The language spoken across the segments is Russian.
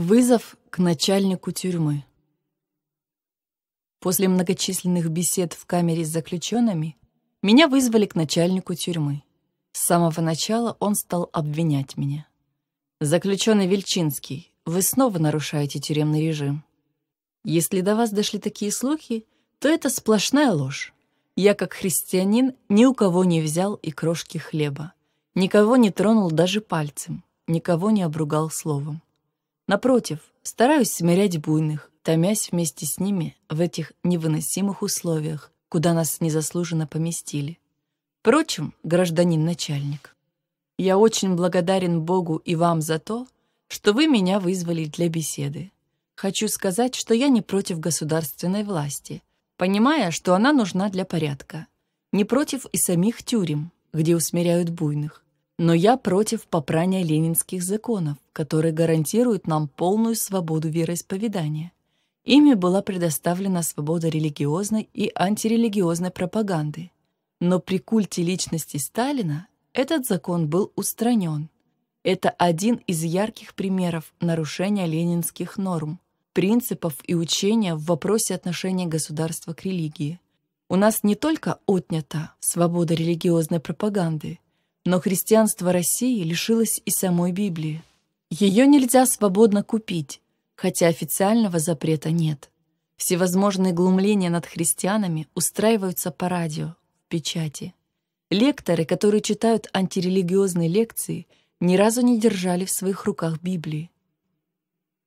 Вызов к начальнику тюрьмы. После многочисленных бесед в камере с заключенными меня вызвали к начальнику тюрьмы. С самого начала он стал обвинять меня. «Заключенный Вельчинский, вы снова нарушаете тюремный режим. Если до вас дошли такие слухи, то это сплошная ложь. Я, как христианин, ни у кого не взял и крошки хлеба, никого не тронул даже пальцем, никого не обругал словом. Напротив, стараюсь смирять буйных, томясь вместе с ними в этих невыносимых условиях, куда нас незаслуженно поместили. Впрочем, гражданин начальник, я очень благодарен Богу и вам за то, что вы меня вызвали для беседы. Хочу сказать, что я не против государственной власти, понимая, что она нужна для порядка. Не против и самих тюрем, где усмиряют буйных. Но я против попрания ленинских законов, которые гарантируют нам полную свободу вероисповедания. Ими была предоставлена свобода религиозной и антирелигиозной пропаганды. Но при культе личности Сталина этот закон был устранен. Это один из ярких примеров нарушения ленинских норм, принципов и учения в вопросе отношения государства к религии. У нас не только отнята свобода религиозной пропаганды – но христианство России лишилось и самой Библии. Ее нельзя свободно купить, хотя официального запрета нет. Всевозможные глумления над христианами устраиваются по радио, в печати. Лекторы, которые читают антирелигиозные лекции, ни разу не держали в своих руках Библии.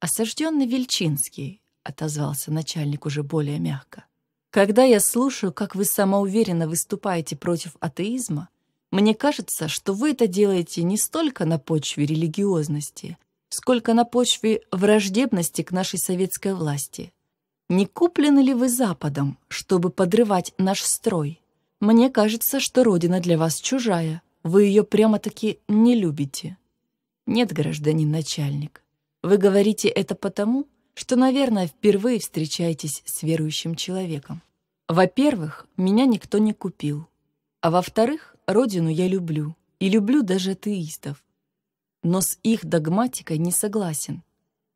«Осажденный Вельчинский», — отозвался начальник уже более мягко. «Когда я слушаю, как вы самоуверенно выступаете против атеизма, мне кажется, что вы это делаете не столько на почве религиозности, сколько на почве враждебности к нашей советской власти. Не куплены ли вы Западом, чтобы подрывать наш строй? Мне кажется, что Родина для вас чужая, вы ее прямо-таки не любите. Нет, гражданин начальник, вы говорите это потому, что, наверное, впервые встречаетесь с верующим человеком. Во-первых, меня никто не купил. А во-вторых, Родину я люблю, и люблю даже атеистов. Но с их догматикой не согласен,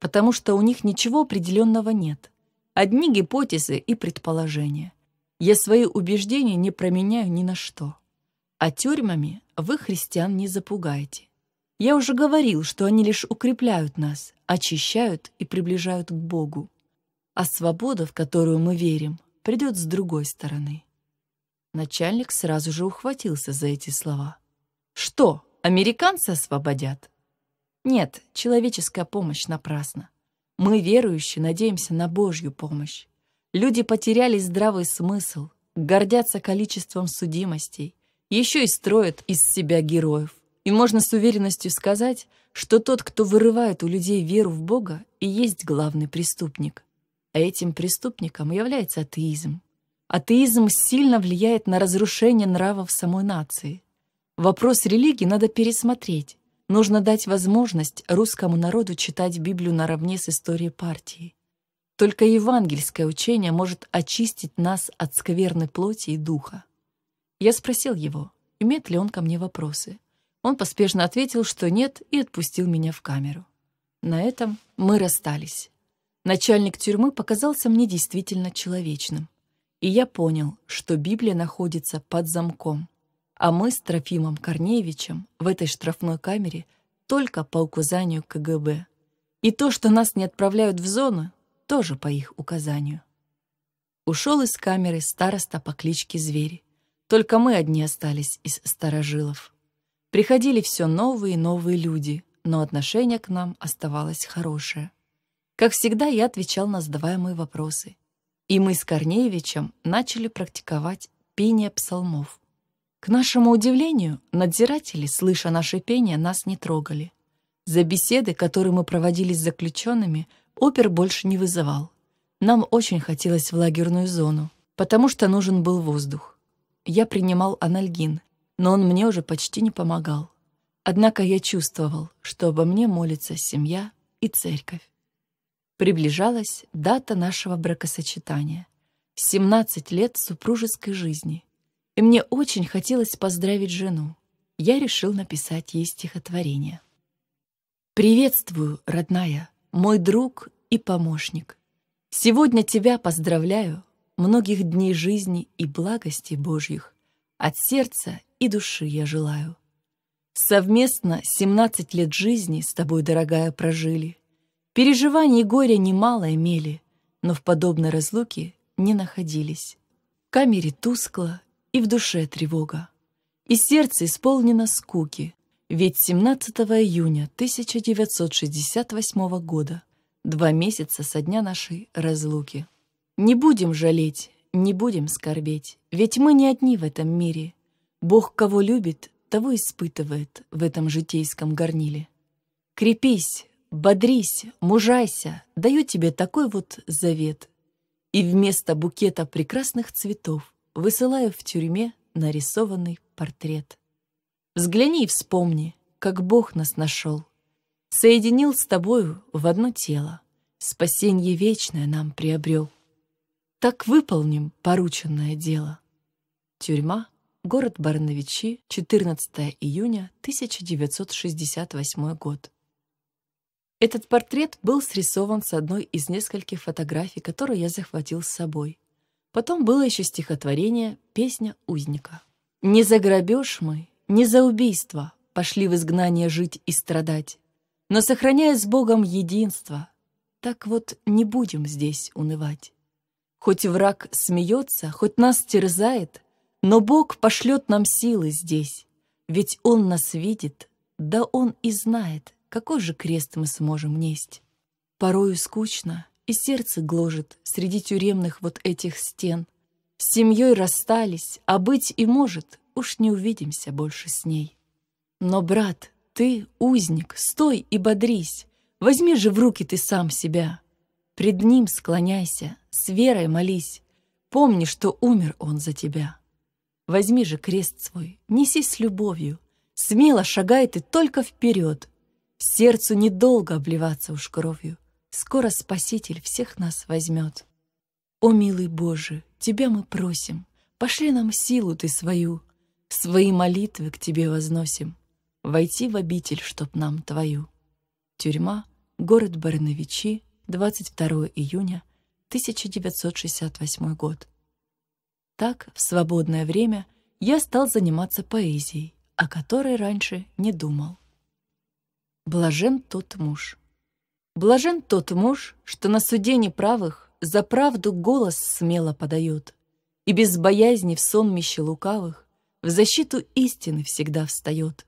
потому что у них ничего определенного нет. Одни гипотезы и предположения. Я свои убеждения не променяю ни на что. А тюрьмами вы христиан не запугаете. Я уже говорил, что они лишь укрепляют нас, очищают и приближают к Богу. А свобода, в которую мы верим, придет с другой стороны. Начальник сразу же ухватился за эти слова. «Что, американцы освободят?» «Нет, человеческая помощь напрасна. Мы, верующие, надеемся на Божью помощь. Люди потеряли здравый смысл, гордятся количеством судимостей, еще и строят из себя героев. И можно с уверенностью сказать, что тот, кто вырывает у людей веру в Бога, и есть главный преступник. А этим преступником является атеизм, атеизм сильно влияет на разрушение нравов самой нации. Вопрос религии надо пересмотреть. Нужно дать возможность русскому народу читать Библию наравне с историей партии. Только евангельское учение может очистить нас от скверной плоти и духа. Я спросил его, имеет ли он ко мне вопросы. Он поспешно ответил, что нет, и отпустил меня в камеру. На этом мы расстались. Начальник тюрьмы показался мне действительно человечным. И я понял, что Библия находится под замком. А мы с Трофимом Корнеевичем в этой штрафной камере только по указанию КГБ. И то, что нас не отправляют в зону, тоже по их указанию. Ушел из камеры староста по кличке Звери. Только мы одни остались из старожилов. Приходили все новые и новые люди, но отношение к нам оставалось хорошее. Как всегда, я отвечал на задаваемые вопросы и мы с Корнеевичем начали практиковать пение псалмов. К нашему удивлению, надзиратели, слыша наше пение, нас не трогали. За беседы, которые мы проводили с заключенными, опер больше не вызывал. Нам очень хотелось в лагерную зону, потому что нужен был воздух. Я принимал анальгин, но он мне уже почти не помогал. Однако я чувствовал, что обо мне молится семья и церковь. Приближалась дата нашего бракосочетания. 17 лет супружеской жизни. И мне очень хотелось поздравить жену. Я решил написать ей стихотворение. «Приветствую, родная, мой друг и помощник. Сегодня тебя поздравляю, многих дней жизни и благости Божьих. От сердца и души я желаю. Совместно 17 лет жизни с тобой, дорогая, прожили. Переживаний и горя немало имели, но в подобной разлуке не находились. В камере тускло и в душе тревога. И сердце исполнено скуки, ведь 17 июня 1968 года, два месяца со дня нашей разлуки. Не будем жалеть, не будем скорбеть, ведь мы не одни в этом мире. Бог кого любит, того испытывает в этом житейском горниле. Крепись, Бодрись, мужайся, даю тебе такой вот завет. И вместо букета прекрасных цветов высылаю в тюрьме нарисованный портрет. Взгляни и вспомни, как Бог нас нашел. Соединил с тобою в одно тело. Спасенье вечное нам приобрел. Так выполним порученное дело. Тюрьма, город Барновичи, 14 июня 1968 год. Этот портрет был срисован с одной из нескольких фотографий, которые я захватил с собой. Потом было еще стихотворение «Песня узника». «Не за грабеж мы, не за убийство пошли в изгнание жить и страдать, но сохраняя с Богом единство, так вот не будем здесь унывать. Хоть враг смеется, хоть нас терзает, но Бог пошлет нам силы здесь, ведь Он нас видит, да Он и знает, какой же крест мы сможем несть? Порою скучно, и сердце гложет среди тюремных вот этих стен. С семьей расстались, а быть и может, уж не увидимся больше с ней. Но, брат, ты, узник, стой и бодрись, возьми же в руки ты сам себя. Пред ним склоняйся, с верой молись, помни, что умер он за тебя. Возьми же крест свой, неси с любовью, смело шагай ты только вперед — Сердцу недолго обливаться уж кровью. Скоро Спаситель всех нас возьмет. О, милый Боже, Тебя мы просим, Пошли нам силу Ты свою, Свои молитвы к Тебе возносим, Войти в обитель, чтоб нам Твою. Тюрьма, город Барановичи, 22 июня 1968 год. Так, в свободное время, я стал заниматься поэзией, о которой раньше не думал. Блажен тот муж. Блажен тот муж, что на суде неправых За правду голос смело подает, И без боязни в сонмище лукавых В защиту истины всегда встает.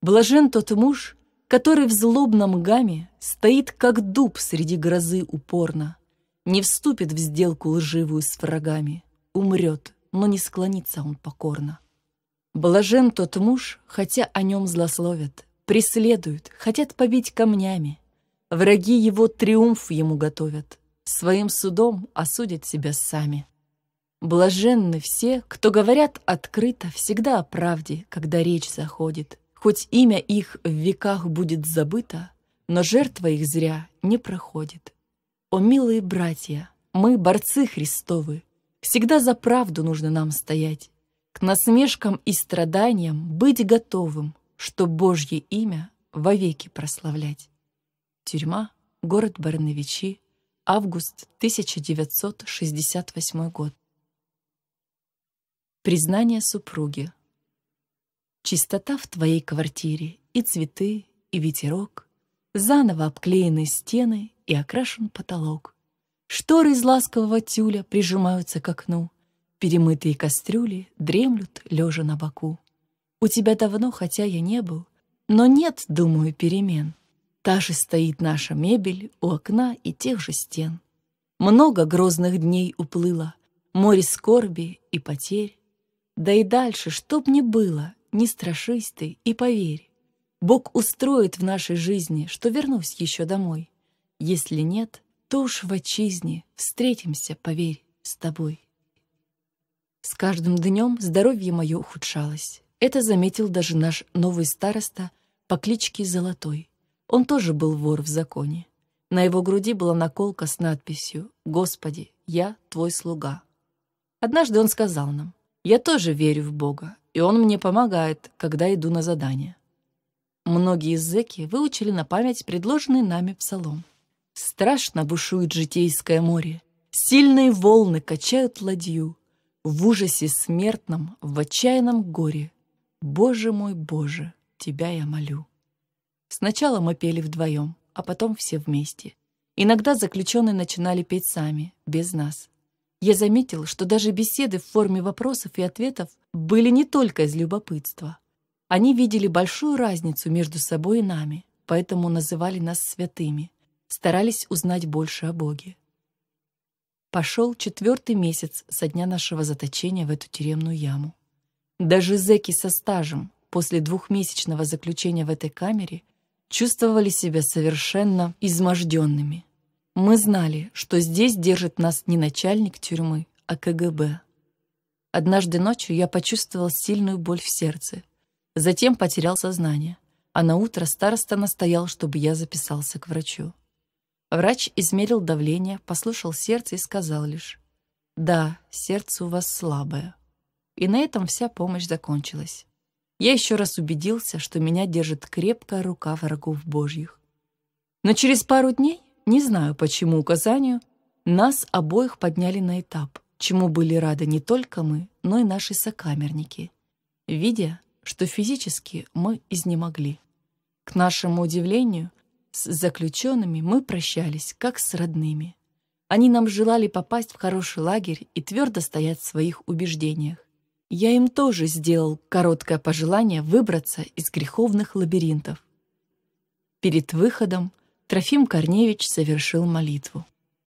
Блажен тот муж, который в злобном гаме Стоит, как дуб среди грозы упорно, Не вступит в сделку лживую с врагами, Умрет, но не склонится он покорно. Блажен тот муж, хотя о нем злословят — преследуют, хотят побить камнями. Враги его триумф ему готовят, своим судом осудят себя сами. Блаженны все, кто говорят открыто всегда о правде, когда речь заходит. Хоть имя их в веках будет забыто, но жертва их зря не проходит. О, милые братья, мы борцы Христовы, всегда за правду нужно нам стоять, к насмешкам и страданиям быть готовым — что Божье имя вовеки прославлять. Тюрьма, город Барновичи, август 1968 год. Признание супруги. Чистота в твоей квартире, и цветы, и ветерок, заново обклеены стены и окрашен потолок. Шторы из ласкового тюля прижимаются к окну, перемытые кастрюли дремлют, лежа на боку. У тебя давно, хотя я не был. Но нет, думаю, перемен. Та же стоит наша мебель у окна и тех же стен. Много грозных дней уплыло, море скорби и потерь. Да и дальше, чтоб ни было, не страшись ты и поверь. Бог устроит в нашей жизни, что вернусь еще домой. Если нет, то уж в отчизне встретимся, поверь, с тобой. С каждым днем здоровье мое ухудшалось. Это заметил даже наш новый староста по кличке Золотой. Он тоже был вор в законе. На его груди была наколка с надписью «Господи, я твой слуга». Однажды он сказал нам, «Я тоже верю в Бога, и он мне помогает, когда иду на задание». Многие из зэки выучили на память предложенный нами псалом. Страшно бушует житейское море, Сильные волны качают ладью. В ужасе смертном, в отчаянном горе «Боже мой, Боже, тебя я молю». Сначала мы пели вдвоем, а потом все вместе. Иногда заключенные начинали петь сами, без нас. Я заметил, что даже беседы в форме вопросов и ответов были не только из любопытства. Они видели большую разницу между собой и нами, поэтому называли нас святыми, старались узнать больше о Боге. Пошел четвертый месяц со дня нашего заточения в эту тюремную яму. Даже зэки со стажем после двухмесячного заключения в этой камере чувствовали себя совершенно изможденными. Мы знали, что здесь держит нас не начальник тюрьмы, а КГБ. Однажды ночью я почувствовал сильную боль в сердце. Затем потерял сознание, а на утро староста настоял, чтобы я записался к врачу. Врач измерил давление, послушал сердце и сказал лишь, «Да, сердце у вас слабое, и на этом вся помощь закончилась. Я еще раз убедился, что меня держит крепкая рука врагов божьих. Но через пару дней, не знаю почему указанию, нас обоих подняли на этап, чему были рады не только мы, но и наши сокамерники, видя, что физически мы изнемогли. К нашему удивлению, с заключенными мы прощались, как с родными. Они нам желали попасть в хороший лагерь и твердо стоять в своих убеждениях я им тоже сделал короткое пожелание выбраться из греховных лабиринтов. Перед выходом Трофим Корневич совершил молитву.